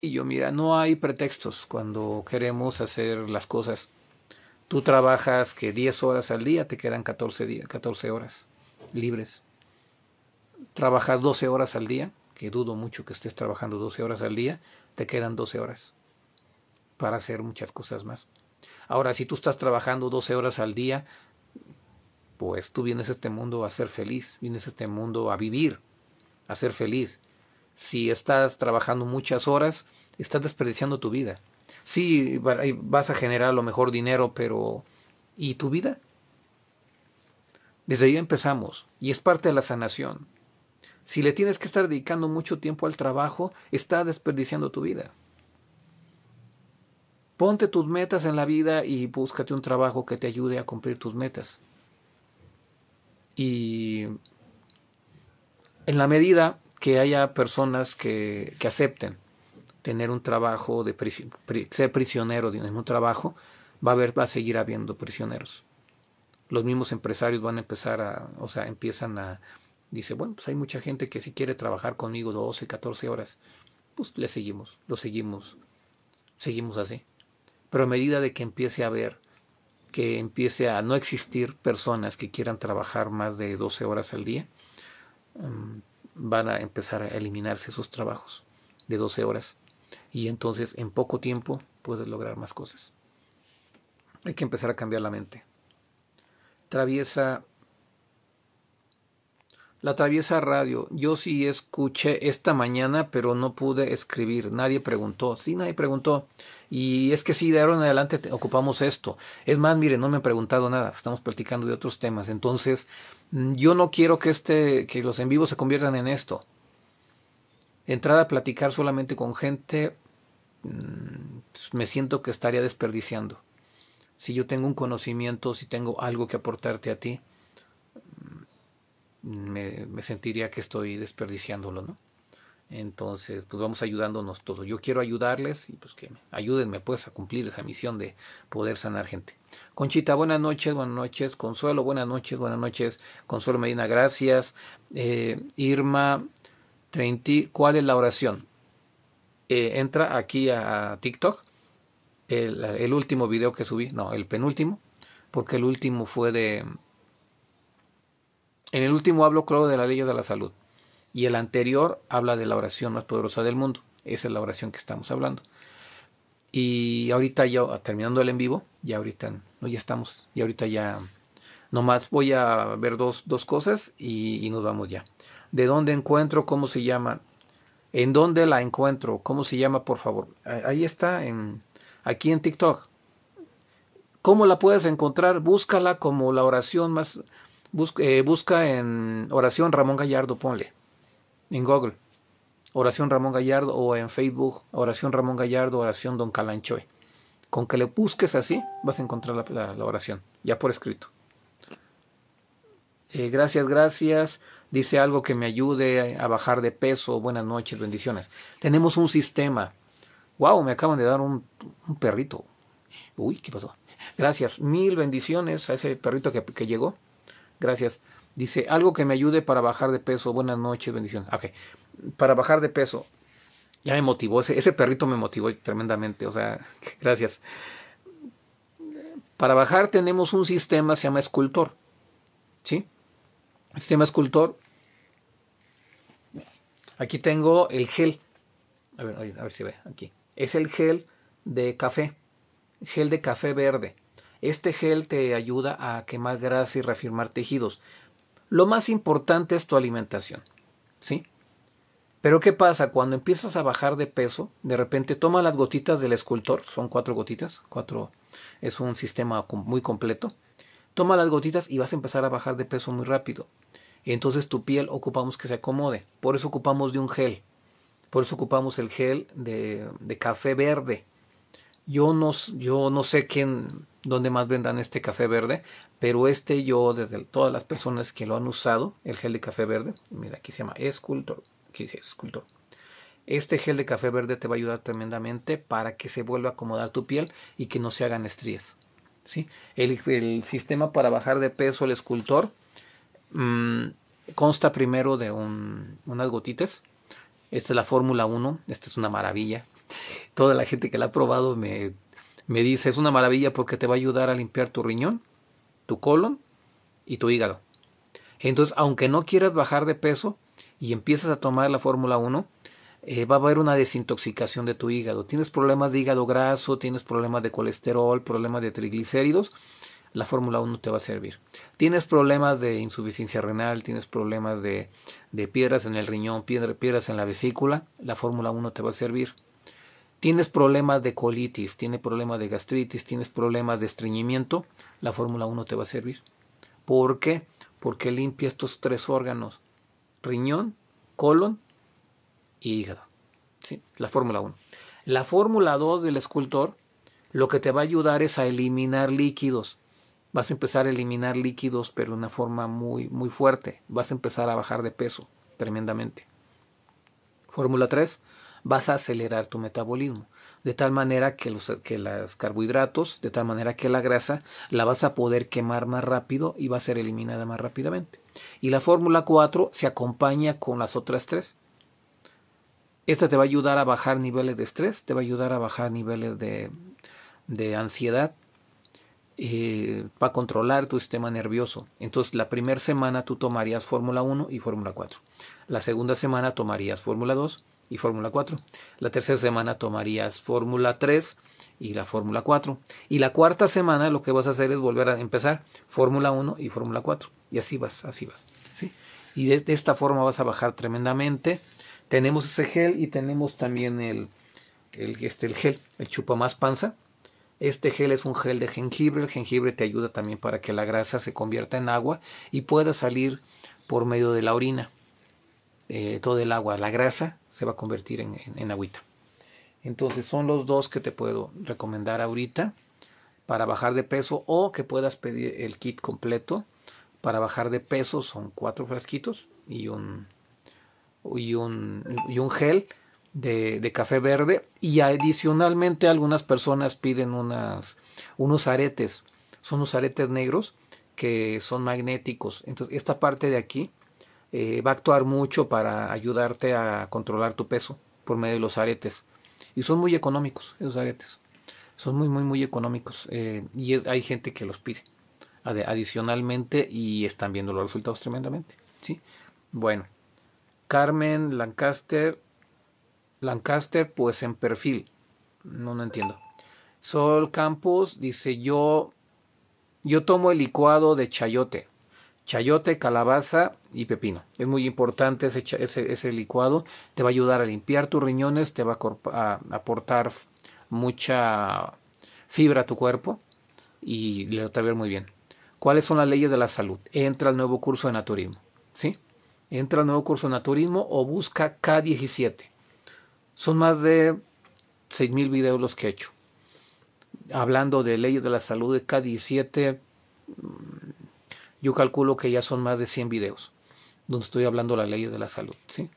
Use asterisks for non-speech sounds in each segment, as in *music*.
Y yo, mira, no hay pretextos cuando queremos hacer las cosas. Tú trabajas que 10 horas al día, te quedan 14, 14 horas libres. Trabajas 12 horas al día, que dudo mucho que estés trabajando 12 horas al día, te quedan 12 horas para hacer muchas cosas más. Ahora, si tú estás trabajando 12 horas al día, pues tú vienes a este mundo a ser feliz, vienes a este mundo a vivir, a ser feliz si estás trabajando muchas horas, estás desperdiciando tu vida. Sí, vas a generar lo mejor dinero, pero ¿y tu vida? Desde ahí empezamos y es parte de la sanación. Si le tienes que estar dedicando mucho tiempo al trabajo, estás desperdiciando tu vida. Ponte tus metas en la vida y búscate un trabajo que te ayude a cumplir tus metas. Y en la medida que haya personas que, acepten tener un trabajo, de ser prisionero de un trabajo, va a, haber, va a seguir habiendo prisioneros. Los mismos empresarios van a empezar a, o sea, empiezan a, dice, bueno, pues hay mucha gente que si quiere trabajar conmigo 12, 14 horas, pues le seguimos, lo seguimos, seguimos así. Pero a medida de que empiece a haber, que empiece a no existir personas que quieran trabajar más de 12 horas al día, pues van a empezar a eliminarse esos trabajos de 12 horas y entonces en poco tiempo puedes lograr más cosas. Hay que empezar a cambiar la mente. Traviesa la traviesa radio. Yo sí escuché esta mañana, pero no pude escribir. Nadie preguntó. Sí, nadie preguntó. Y es que sí, de ahora en adelante ocupamos esto. Es más, mire, no me han preguntado nada. Estamos platicando de otros temas. Entonces, mm, yo no quiero que este, que los en vivo se conviertan en esto. Entrar a platicar solamente con gente, mm, me siento que estaría desperdiciando. Si yo tengo un conocimiento, si tengo algo que aportarte a ti, me, sentiría que estoy desperdiciándolo, ¿no? Entonces, pues vamos ayudándonos todos. Yo quiero ayudarles y pues que ayúdenme pues a cumplir esa misión de poder sanar gente. Conchita, buenas noches, buenas noches. Consuelo, buenas noches, buenas noches. Consuelo Medina, gracias. Eh, Irma ¿cuál es la oración? Eh, entra aquí a, TikTok, el, el último video que subí, no, el penúltimo, porque el último fue de en el último hablo, claro, de la ley de la salud. Y el anterior habla de la oración más poderosa del mundo. Esa es la oración que estamos hablando. Y ahorita ya, terminando el en vivo, ya ahorita, no, ya estamos, y ahorita ya, nomás voy a ver dos, cosas y, nos vamos ya. ¿De dónde encuentro? ¿Cómo se llama? ¿En dónde la encuentro? ¿Cómo se llama, por favor? Ahí está, en, aquí en TikTok. ¿Cómo la puedes encontrar? Búscala como la oración más, eh, busca, en oración Ramón Gallardo, ponle, en Google. Oración Ramón Gallardo o en Facebook, oración Ramón Gallardo, oración Don Calanchoe. Con que le busques así, vas a encontrar la, oración, ya por escrito. Eh, gracias, gracias. Dice algo que me ayude a bajar de peso. Buenas noches, bendiciones. Tenemos un sistema. Wow, me acaban de dar un, perrito. Uy, ¿qué pasó? Gracias, mil bendiciones a ese perrito que llegó. Gracias. Dice, algo que me ayude para bajar de peso. Buenas noches, bendiciones. Ok, para bajar de peso. Ya me motivó, ese, perrito me motivó tremendamente. O sea, *laughs* gracias. Para bajar tenemos un sistema, se llama escultor. ¿Sí? sistema escultor. Aquí tengo el gel. A ver, a ver si ve aquí. Es el gel de café. Gel de café verde. Este gel te ayuda a quemar grasa y reafirmar tejidos. Lo más importante es tu alimentación, ¿sí? Pero ¿qué pasa? Cuando empiezas a bajar de peso, de repente toma las gotitas del escultor, son cuatro gotitas, cuatro, es un sistema muy completo. Toma las gotitas y vas a empezar a bajar de peso muy rápido. Y entonces tu piel ocupamos que se acomode. Por eso ocupamos de un gel. Por eso ocupamos el gel de, de café verde. Yo no, yo no sé quién, donde más vendan este café verde, pero este yo desde todas las personas que lo han usado, el gel de café verde, mira aquí se llama Escultor, aquí dice Escultor. Este gel de café verde te va a ayudar tremendamente para que se vuelva a acomodar tu piel y que no se hagan estrías. ¿sí? El, sistema para bajar de peso, el escultor, mm, consta primero de unas gotitas. Esta es la Fórmula 1, esta es una maravilla. Toda la gente que la ha probado me me dice, es una maravilla porque te va a ayudar a limpiar tu riñón, tu colon y tu hígado. Entonces, aunque no quieras bajar de peso y empiezas a tomar la Fórmula 1, eh, va a haber una desintoxicación de tu hígado. Tienes problemas de hígado graso, tienes problemas de colesterol, problemas de triglicéridos, la Fórmula 1 te va a servir. Tienes problemas de insuficiencia renal, tienes problemas de, de piedras en el riñón, piedras en la vesícula, la Fórmula 1 te va a servir tienes problemas de colitis, tienes problemas de gastritis, tienes problemas de estreñimiento, la Fórmula 1 te va a servir. ¿Por qué? Porque limpia estos tres órganos, riñón, colon y hígado. ¿Sí? La Fórmula 1. La Fórmula 2 del escultor lo que te va a ayudar es a eliminar líquidos. Vas a empezar a eliminar líquidos, pero de una forma muy, muy fuerte. Vas a empezar a bajar de peso tremendamente. Fórmula 3 vas a acelerar tu metabolismo. De tal manera que los que las carbohidratos, de tal manera que la grasa, la vas a poder quemar más rápido y va a ser eliminada más rápidamente. Y la fórmula 4 se acompaña con las otras tres. Esta te va a ayudar a bajar niveles de estrés, te va a ayudar a bajar niveles de, ansiedad, para eh, controlar tu sistema nervioso. Entonces la primera semana tú tomarías Fórmula 1 y Fórmula 4. La segunda semana tomarías Fórmula 2 y Fórmula 4. La tercera semana tomarías Fórmula 3 y la Fórmula 4. Y la cuarta semana lo que vas a hacer es volver a empezar Fórmula 1 y Fórmula 4. Y así vas, así vas. ¿sí? Y de, esta forma vas a bajar tremendamente. Tenemos ese gel y tenemos también el, el, este, el gel, el chupa más panza. Este gel es un gel de jengibre. El jengibre te ayuda también para que la grasa se convierta en agua y pueda salir por medio de la orina. Eh, todo el agua, la grasa se va a convertir en, en, agüita. Entonces son los dos que te puedo recomendar ahorita para bajar de peso o que puedas pedir el kit completo. Para bajar de peso son cuatro frasquitos y un, y un, gel de, café verde. Y adicionalmente algunas personas piden unas, unos aretes. Son unos aretes negros que son magnéticos. Entonces esta parte de aquí eh, va a actuar mucho para ayudarte a controlar tu peso por medio de los aretes. Y son muy económicos esos aretes. Son muy, muy, muy económicos. Eh, y hay gente que los pide adicionalmente y están viendo los resultados tremendamente. ¿sí? Bueno, Carmen Lancaster. Lancaster, pues en perfil. No, no entiendo. Sol Campos dice yo, yo tomo el licuado de chayote chayote, calabaza y pepino. Es muy importante ese, licuado, te va a ayudar a limpiar tus riñones, te va a, aportar mucha fibra a tu cuerpo y le va a ver muy bien. ¿Cuáles son las leyes de la salud? Entra al nuevo curso de naturismo, ¿sí? Entra al nuevo curso de naturismo o busca K17. Son más de 6.000 videos los que he hecho. Hablando de leyes de la salud de K17, yo calculo que ya son más de 100 videos donde estoy hablando la ley de la salud. ¿sí?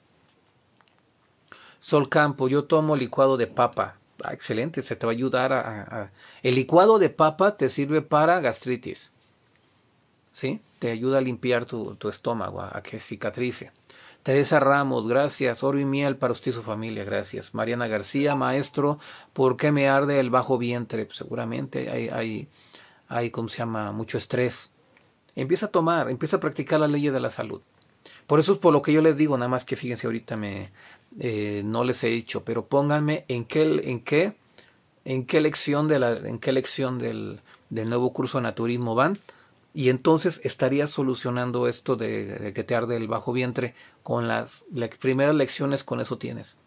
Sol Campo, yo tomo licuado de papa. Ah, excelente, se te va a ayudar a, El licuado de papa te sirve para gastritis. ¿Sí? Te ayuda a limpiar tu, estómago, a, que cicatrice. Teresa Ramos, gracias. Oro y miel para usted y su familia, gracias. Mariana García, maestro, ¿por qué me arde el bajo vientre? Pues seguramente hay, hay, hay, ¿cómo se llama? Mucho estrés empieza a tomar, empieza a practicar la ley de la salud. Por eso es por lo que yo les digo, nada más que fíjense ahorita me eh, no les he dicho, pero pónganme en qué en qué en qué lección de la en qué lección del, nuevo curso de naturismo van y entonces estaría solucionando esto de, que te arde el bajo vientre con las, las primeras lecciones con eso tienes.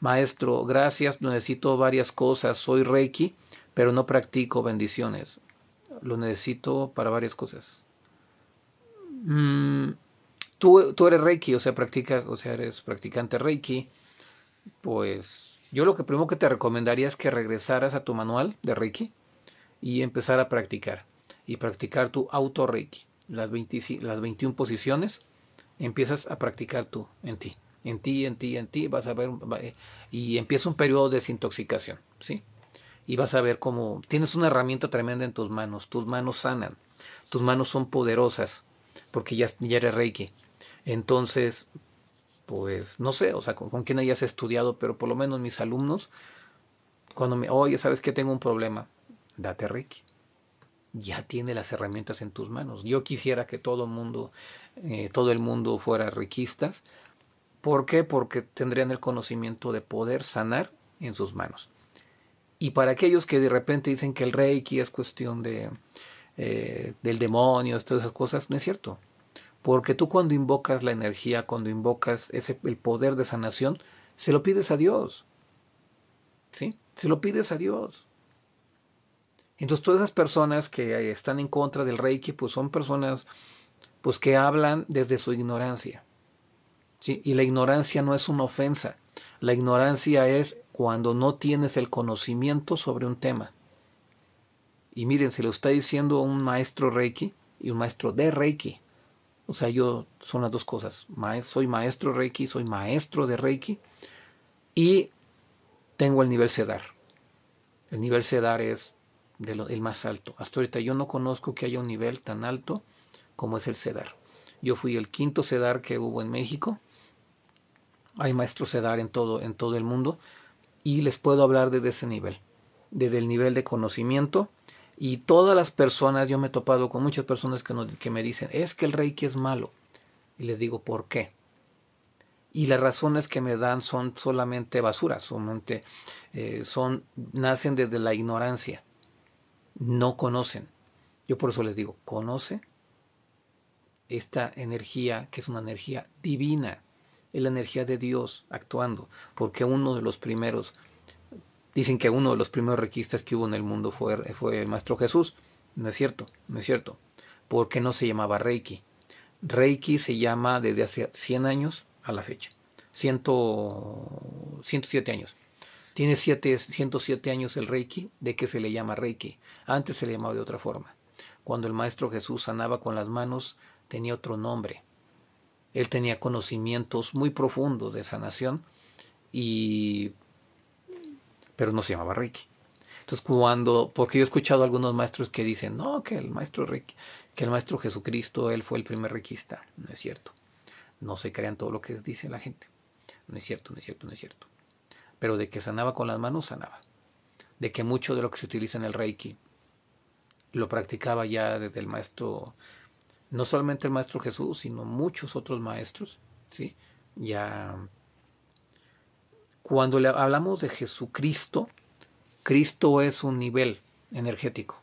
Maestro, gracias, necesito varias cosas, soy Reiki, pero no practico bendiciones lo necesito para varias cosas. Mm, tú, eres Reiki, o sea, practicas, o sea, eres practicante Reiki. Pues yo lo que primero que te recomendaría es que regresaras a tu manual de Reiki y empezar a practicar. Y practicar tu auto Reiki. Las, las 21 posiciones empiezas a practicar tú, en ti. En ti, en ti, en ti, vas a ver, eh, y empieza un periodo de desintoxicación, ¿sí? y vas a ver cómo tienes una herramienta tremenda en tus manos, tus manos sanan, tus manos son poderosas, porque ya, ya eres Reiki. Entonces, pues no sé, o sea, con, quién hayas estudiado, pero por lo menos mis alumnos, cuando me, oye, ¿sabes que tengo un problema? Date Reiki ya tiene las herramientas en tus manos. Yo quisiera que todo el mundo, eh, todo el mundo fuera riquistas. ¿Por qué? Porque tendrían el conocimiento de poder sanar en sus manos. Y para aquellos que de repente dicen que el reiki es cuestión de, eh, del demonio, todas esas cosas, no es cierto. Porque tú cuando invocas la energía, cuando invocas ese, el poder de sanación, se lo pides a Dios. ¿Sí? Se lo pides a Dios. Entonces todas esas personas que eh, están en contra del reiki, pues son personas pues, que hablan desde su ignorancia. Y la ignorancia no es una ofensa. La ignorancia es cuando no tienes el conocimiento sobre un tema. Y miren, se lo está diciendo un maestro Reiki y un maestro de Reiki. O sea, yo son las dos cosas. soy maestro Reiki, soy maestro de Reiki y tengo el nivel Sedar. El nivel Sedar es el más alto. Hasta ahorita yo no conozco que haya un nivel tan alto como es el Sedar. Yo fui el quinto Sedar que hubo en México hay maestros sedar en todo, en todo el mundo y les puedo hablar desde ese nivel, desde el nivel de conocimiento. Y todas las personas, yo me he topado con muchas personas que, me dicen, es que el reiki es malo. Y les digo, ¿por qué? y las razones que me dan son solamente basura, solamente eh, son, nacen desde la ignorancia. No conocen. Yo por eso les digo, conoce esta energía que es una energía divina es la energía de Dios actuando, porque uno de los primeros, dicen que uno de los primeros requistas que hubo en el mundo fue, fue el Maestro Jesús. No es cierto, no es cierto, porque no se llamaba Reiki. Reiki se llama desde hace 100 años a la fecha, 107 años. Tiene 107 años el Reiki, de que se le llama Reiki. Antes se le llamaba de otra forma. Cuando el Maestro Jesús sanaba con las manos, tenía otro nombre. Él tenía conocimientos muy profundos de sanación, y... pero no se llamaba reiki. Entonces cuando, porque yo he escuchado a algunos maestros que dicen, no, que el maestro reiki, que el maestro Jesucristo, él fue el primer requista, No es cierto. No se crean todo lo que dice la gente. No es cierto, no es cierto, no es cierto. Pero de que sanaba con las manos, sanaba. De que mucho de lo que se utiliza en el Reiki lo practicaba ya desde el maestro no solamente el Maestro Jesús, sino muchos otros maestros, ¿sí? Ya, cuando le hablamos de Jesucristo, Cristo es un nivel energético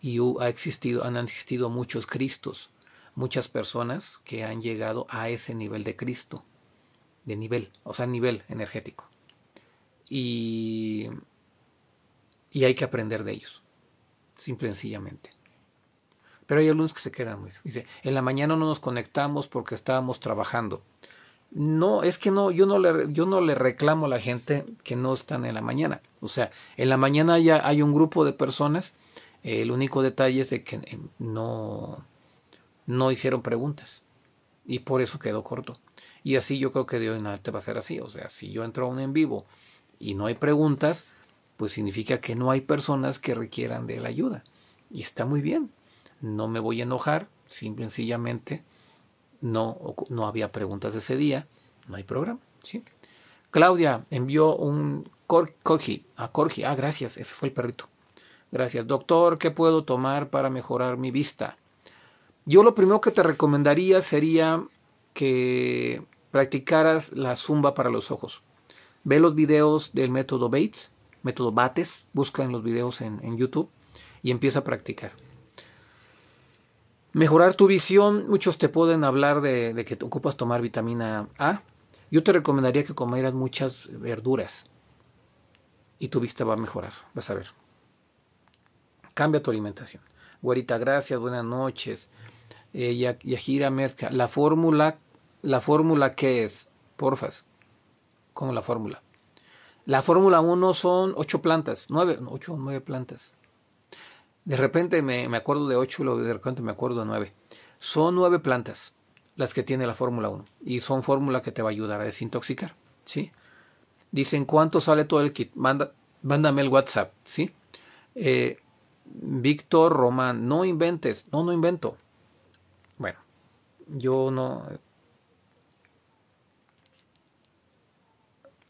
y ha existido, han existido muchos Cristos, muchas personas que han llegado a ese nivel de Cristo, de nivel, o sea, nivel energético. Y, y hay que aprender de ellos, simple y sencillamente. Pero hay alumnos que se quedan, dice, en la mañana no nos conectamos porque estábamos trabajando. No, es que no, yo no le, yo no le reclamo a la gente que no están en la mañana. O sea, en la mañana ya hay un grupo de personas, el único detalle es de que eh, no, no hicieron preguntas. Y por eso quedó corto. Y así yo creo que de hoy en adelante va a ser así. O sea, si yo entro a un en vivo y no hay preguntas, pues significa que no hay personas que requieran de la ayuda. Y está muy bien no me voy a enojar, simple y sencillamente no, no había preguntas ese día, no hay programa. Claudia envió un corgi, a Corgi, ah, gracias, ese fue el perrito. Gracias, doctor, ¿qué puedo tomar para mejorar mi vista? Yo lo primero que te recomendaría sería que practicaras la zumba para los ojos. Ve los videos del método Bates, método Bates, busca en los videos en YouTube y empieza a practicar. Mejorar tu visión, muchos te pueden hablar de, que te ocupas tomar vitamina A. Yo te recomendaría que comieras muchas verduras y tu vista va a mejorar, vas a ver. Cambia tu alimentación. Guarita, gracias, buenas noches. Eh, Yajira Merca, la fórmula, la fórmula que es, porfas, como la fórmula. La fórmula 1 son 8 plantas, 9, 8 o 9 plantas. De repente me, acuerdo de ocho y de repente me acuerdo de nueve. Son nueve plantas las que tiene la Fórmula 1 y son fórmulas que te va a ayudar a desintoxicar, ¿sí? Dicen, ¿cuánto sale todo el kit? Manda, mándame el WhatsApp, ¿sí? Eh, Víctor Román, no inventes, no, no invento. Bueno, yo no...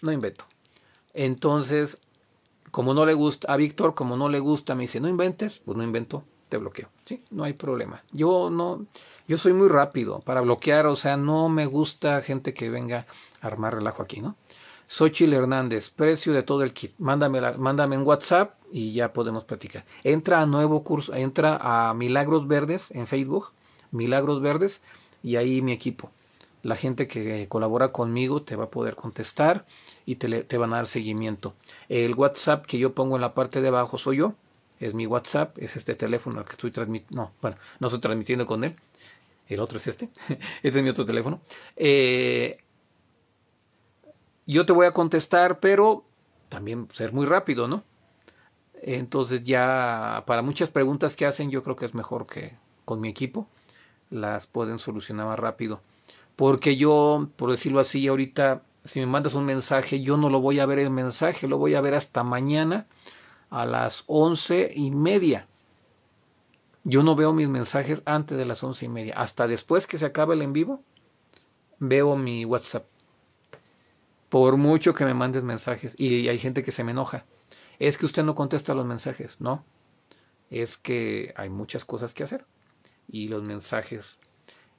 No invento. Entonces, como no le gusta a Víctor, como no le gusta, me dice, no inventes, pues no invento, te bloqueo. Sí, no hay problema. Yo no, yo soy muy rápido para bloquear, o sea, no me gusta gente que venga a armar relajo aquí, ¿no? Xochil Hernández, precio de todo el kit. Mándame, mándame en WhatsApp y ya podemos platicar. Entra a nuevo curso, entra a Milagros Verdes en Facebook, Milagros Verdes, y ahí mi equipo la gente que eh, colabora conmigo te va a poder contestar y te, van a dar seguimiento. El WhatsApp que yo pongo en la parte de abajo soy yo, es mi WhatsApp, es este teléfono al que estoy transmitiendo, no, bueno, no estoy transmitiendo con él, el otro es este, *laughs* este es mi otro teléfono. Eh, yo te voy a contestar, pero también ser muy rápido, ¿no? Entonces ya para muchas preguntas que hacen yo creo que es mejor que con mi equipo las pueden solucionar más rápido. Porque yo, por decirlo así, ahorita, si me mandas un mensaje, yo no lo voy a ver el mensaje, lo voy a ver hasta mañana a las once y media. Yo no veo mis mensajes antes de las once y media. Hasta después que se acabe el en vivo, veo mi WhatsApp. Por mucho que me mandes mensajes. Y hay gente que se me enoja. Es que usted no contesta los mensajes. No. Es que hay muchas cosas que hacer. Y los mensajes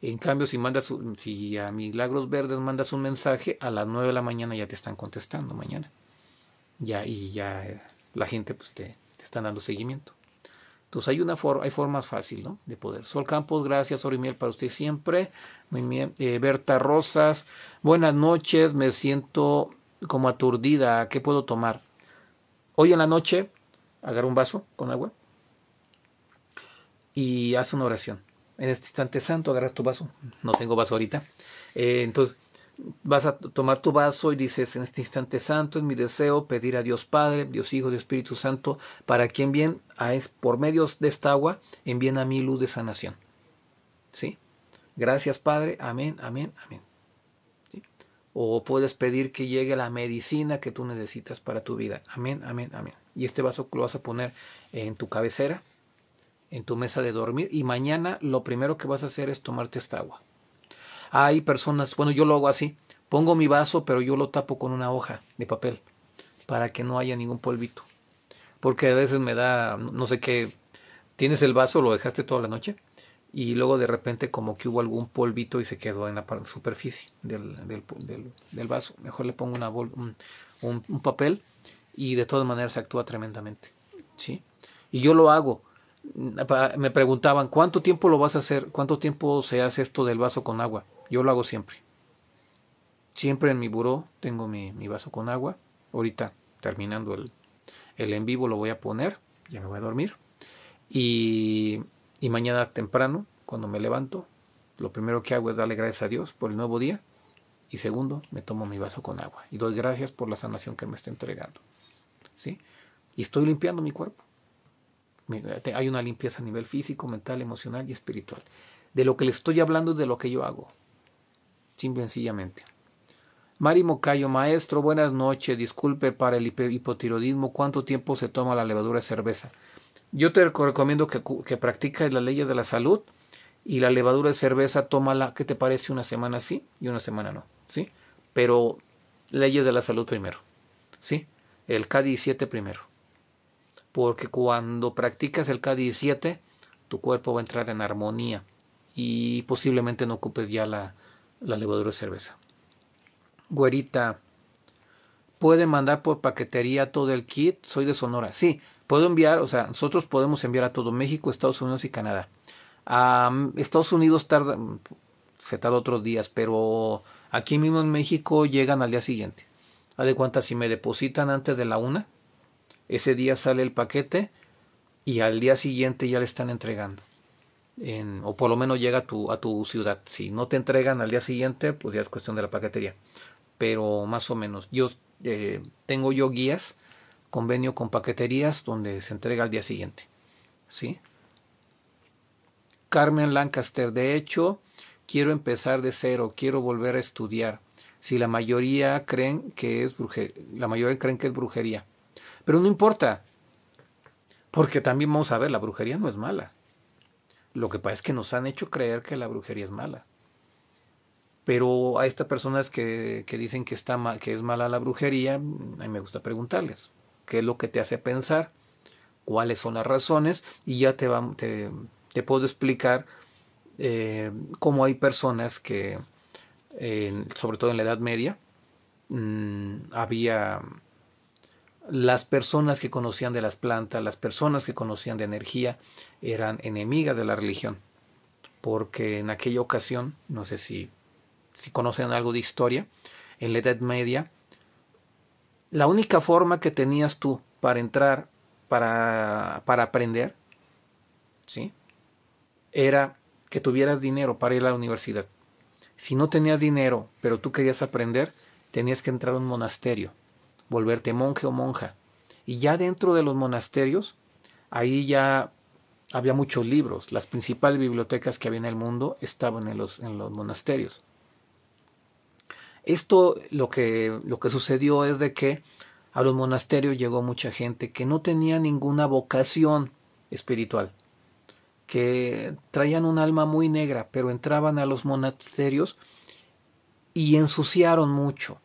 en cambio, si mandas, si a Milagros Verdes mandas un mensaje, a las 9 de la mañana ya te están contestando mañana. Ya, y ya eh, la gente pues te, está dando seguimiento. Entonces hay una forma, hay formas fácil ¿no? de poder. Sol Campos, gracias, Oro Miel para usted siempre. Muy bien. Eh, Berta Rosas, buenas noches, me siento como aturdida, ¿qué puedo tomar? Hoy en la noche, agarra un vaso con agua y haz una oración en este instante santo agarras tu vaso, no tengo vaso ahorita, eh, entonces vas a tomar tu vaso y dices, en este instante santo es mi deseo pedir a Dios Padre, Dios Hijo, Dios Espíritu Santo, para quien bien, a, por medio de esta agua, envíen a mi luz de sanación. ¿Sí? Gracias Padre, amén, amén, amén. O puedes pedir que llegue la medicina que tú necesitas para tu vida. Amén, amén, amén. Y este vaso lo vas a poner en tu cabecera en tu mesa de dormir y mañana lo primero que vas a hacer es tomarte esta agua. Hay personas, bueno, yo lo hago así, pongo mi vaso pero yo lo tapo con una hoja de papel para que no haya ningún polvito. Porque a veces me da, no sé qué, tienes el vaso, lo dejaste toda la noche y luego de repente como que hubo algún polvito y se quedó en la superficie del, del, vaso. Mejor le pongo una un, un, papel y de todas maneras se actúa tremendamente. ¿sí? Y yo lo hago me preguntaban, ¿cuánto tiempo lo vas a hacer? ¿Cuánto tiempo se hace esto del vaso con agua? Yo lo hago siempre. Siempre en mi buró tengo mi, vaso con agua. Ahorita, terminando el, el, en vivo, lo voy a poner. Ya me voy a dormir. Y, mañana temprano, cuando me levanto, lo primero que hago es darle gracias a Dios por el nuevo día. Y segundo, me tomo mi vaso con agua. Y doy gracias por la sanación que me está entregando. ¿Sí? Y estoy limpiando mi cuerpo. Hay una limpieza a nivel físico, mental, emocional y espiritual. De lo que le estoy hablando es de lo que yo hago. Simple y sencillamente. Mari Mocayo, maestro, buenas noches. Disculpe para el hipotiroidismo, ¿cuánto tiempo se toma la levadura de cerveza? Yo te recomiendo que, que practiques las leyes de la salud y la levadura de cerveza, tómala, ¿qué te parece? Una semana sí y una semana no, ¿sí? Pero leyes de la salud primero, ¿sí? El K17 primero porque cuando practicas el K17, tu cuerpo va a entrar en armonía y posiblemente no ocupes ya la, levadura de cerveza. Güerita, ¿puede mandar por paquetería todo el kit? Soy de Sonora. Sí, puedo enviar, o sea, nosotros podemos enviar a todo México, Estados Unidos y Canadá. A Estados Unidos tarda, se tarda otros días, pero aquí mismo en México llegan al día siguiente. A de si me depositan antes de la una, ese día sale el paquete y al día siguiente ya le están entregando. o por lo menos llega a tu, a tu ciudad. Si no te entregan al día siguiente, pues ya es cuestión de la paquetería. Pero más o menos. Yo eh, tengo yo guías, convenio con paqueterías donde se entrega al día siguiente. ¿Sí? Carmen Lancaster, de hecho, quiero empezar de cero, quiero volver a estudiar. Si la mayoría creen que es brujería, la mayoría creen que es brujería. Pero no importa, porque también vamos a ver, la brujería no es mala. Lo que pasa es que nos han hecho creer que la brujería es mala. Pero a estas personas que, dicen que, está que es mala la brujería, mm, a mí me gusta preguntarles, ¿qué es lo que te hace pensar? ¿Cuáles son las razones? Y ya te, te, puedo explicar eh, cómo hay personas que, sobre todo en la Edad Media, mm, había las personas que conocían de las plantas, las personas que conocían de energía, eran enemigas de la religión. Porque en aquella ocasión, no sé si, si conocen algo de historia, en la Edad Media, la única forma que tenías tú para entrar, para, aprender, ¿sí? era que tuvieras dinero para ir a la universidad. Si no tenías dinero, pero tú querías aprender, tenías que entrar a un monasterio volverte monje o monja. Y ya dentro de los monasterios, ahí ya había muchos libros. Las principales bibliotecas que había en el mundo estaban en los, en los monasterios. Esto lo que, lo que sucedió es de que a los monasterios llegó mucha gente que no tenía ninguna vocación espiritual, que traían un alma muy negra, pero entraban a los monasterios y ensuciaron mucho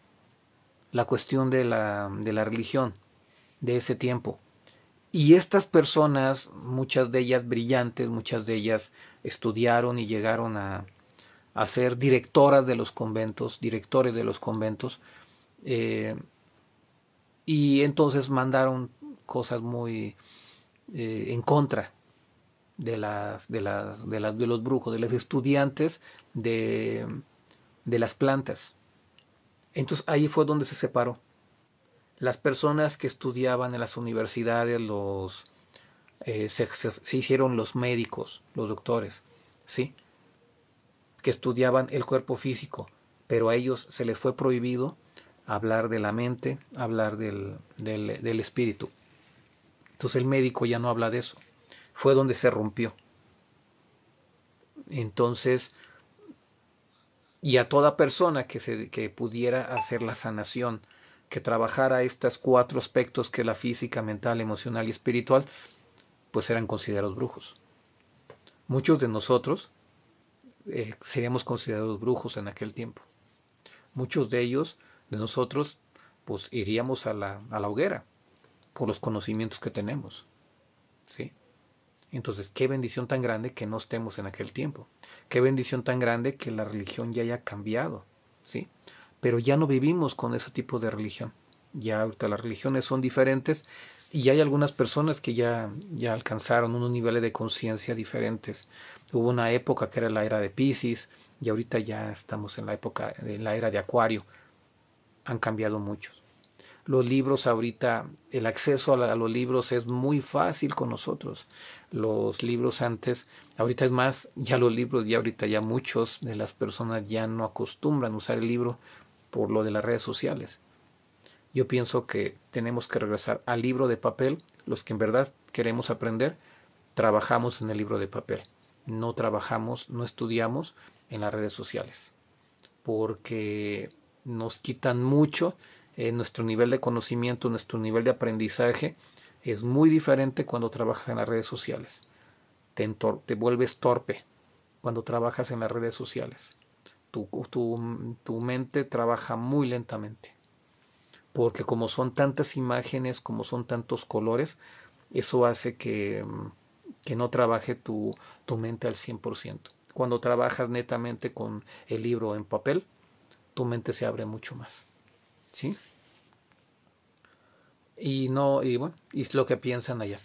la cuestión de la, de la religión de ese tiempo. Y estas personas, muchas de ellas brillantes, muchas de ellas estudiaron y llegaron a, a ser directoras de los conventos, directores de los conventos, eh, y entonces mandaron cosas muy eh, en contra de las, de las, de las de los brujos, de los estudiantes de, de las plantas. Entonces ahí fue donde se separó. Las personas que estudiaban en las universidades, los eh, se, hicieron los médicos, los doctores, ¿sí? que estudiaban el cuerpo físico, pero a ellos se les fue prohibido hablar de la mente, hablar del, del, del espíritu. Entonces el médico ya no habla de eso. Fue donde se rompió. Entonces, y a toda persona que, se, pudiera hacer la sanación, que trabajara estos cuatro aspectos que la física, mental, emocional y espiritual, pues eran considerados brujos. Muchos de nosotros eh, seríamos considerados brujos en aquel tiempo. Muchos de ellos, de nosotros, pues iríamos a la, a la hoguera por los conocimientos que tenemos. ¿Sí? Entonces, qué bendición tan grande que no estemos en aquel tiempo. Qué bendición tan grande que la religión ya haya cambiado, ¿sí? Pero ya no vivimos con ese tipo de religión. Ya ahorita las religiones son diferentes y hay algunas personas que ya, ya alcanzaron unos niveles de conciencia diferentes. Hubo una época que era la era de Pisces y ahorita ya estamos en la época, en la era de Acuario. Han cambiado muchos. Los libros ahorita, el acceso a, los libros es muy fácil con nosotros. Los libros antes, ahorita es más, ya los libros, ya ahorita ya muchos de las personas ya no acostumbran usar el libro por lo de las redes sociales. Yo pienso que tenemos que regresar al libro de papel. Los que en verdad queremos aprender, trabajamos en el libro de papel. No trabajamos, no estudiamos en las redes sociales. Porque nos quitan mucho eh, nuestro nivel de conocimiento, nuestro nivel de aprendizaje es muy diferente cuando trabajas en las redes sociales. Te, te vuelves torpe cuando trabajas en las redes sociales. Tu, tu, mente trabaja muy lentamente. Porque como son tantas imágenes, como son tantos colores, eso hace que, mm, que no trabaje tu, tu mente al 100%. Cuando trabajas netamente con el libro en papel, tu mente se abre mucho más. ¿sí? Y no, y bueno, y es lo que piensan allá.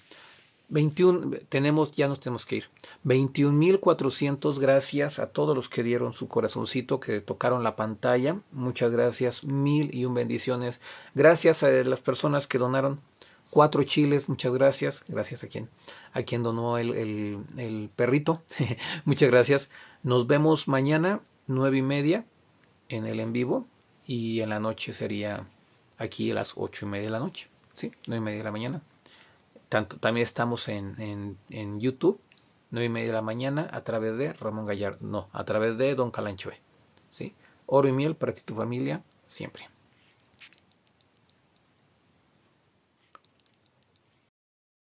21, tenemos, ya nos tenemos que ir. 21.400 gracias a todos los que dieron su corazoncito, que tocaron la pantalla. Muchas gracias, mil y un bendiciones. Gracias a las personas que donaron cuatro chiles, muchas gracias. Gracias a quien, a quien donó el perrito. *laughs* muchas gracias. Nos vemos mañana, nueve y media, en el en vivo y en la noche sería aquí a las ocho y media de la noche, ¿sí? Nueve y media de la mañana. Tanto, también estamos en, YouTube, nueve y media de la mañana, a través de Ramón Gallardo, no, a través de Don Calanchoe, ¿sí? Oro y miel para ti y tu familia, siempre.